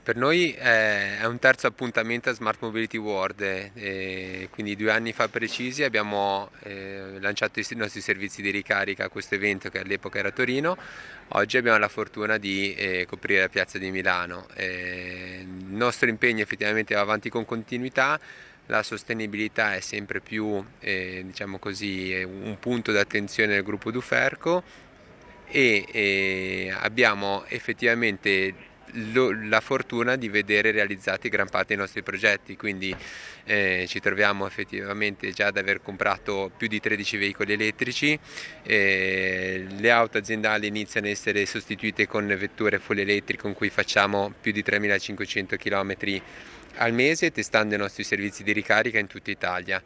Per noi è un terzo appuntamento a Smart Mobility World, eh, eh, quindi due anni fa precisi abbiamo eh, lanciato i nostri servizi di ricarica a questo evento che all'epoca era Torino, oggi abbiamo la fortuna di coprire la piazza di Milano. Il nostro impegno effettivamente va avanti con continuità, la sostenibilità è sempre più diciamo così, un punto d'attenzione del gruppo Duferco e abbiamo effettivamente lo, la fortuna di vedere realizzati gran parte dei nostri progetti, quindi eh, ci troviamo effettivamente già ad aver comprato più di 13 veicoli elettrici, eh, le auto aziendali iniziano a essere sostituite con vetture full elettriche con cui facciamo più di 3500 km al mese testando i nostri servizi di ricarica in tutta Italia.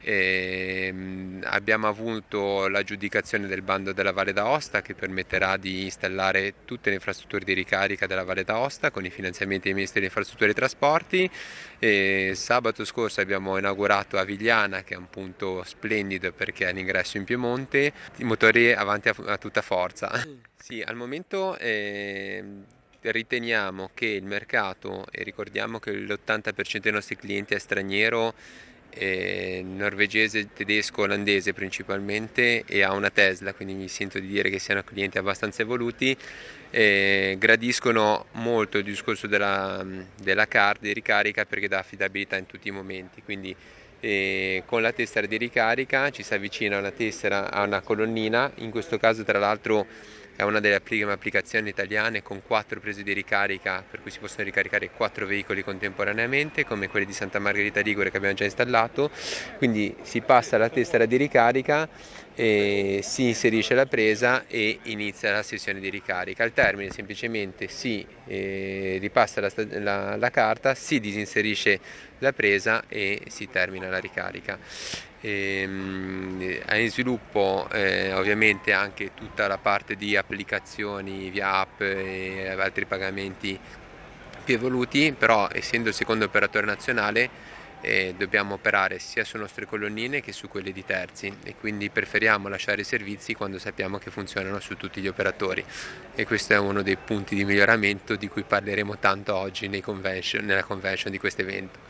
E ehm, abbiamo avuto l'aggiudicazione del bando della Valle d'Aosta che permetterà di installare tutte le infrastrutture di ricarica della Valle d'Aosta con i finanziamenti dei Ministeri delle Infrastrutture e Trasporti. E sabato scorso abbiamo inaugurato a Vigliana che è un punto splendido perché è all'ingresso in Piemonte, i motori avanti a, tutta forza. Mm. Sì, al momento eh, riteniamo che il mercato, e ricordiamo che l'80% dei nostri clienti è straniero, è norvegese, tedesco, olandese principalmente e ha una Tesla, quindi mi sento di dire che siano clienti abbastanza evoluti, e gradiscono molto il discorso della, della card di ricarica perché dà affidabilità in tutti i momenti, quindi e con la tessera di ricarica ci si avvicina una tessera, a una colonnina, in questo caso tra l'altro è una delle prime applicazioni italiane con quattro prese di ricarica per cui si possono ricaricare quattro veicoli contemporaneamente come quelli di Santa Margherita Ligure che abbiamo già installato quindi si passa alla tessera di ricarica eh, si inserisce la presa e inizia la sessione di ricarica. Al termine semplicemente si eh, ripassa la, la, la, carta, si disinserisce la presa e si termina la ricarica. Ha ehm, eh, in sviluppo eh, ovviamente anche tutta la parte di applicazioni via app e altri pagamenti più evoluti, però essendo il secondo operatore nazionale e dobbiamo operare sia sulle nostre colonnine che su quelle di terzi e quindi preferiamo lasciare i servizi quando sappiamo che funzionano su tutti gli operatori e questo è uno dei punti di miglioramento di cui parleremo tanto oggi convention, nella convention di questo evento.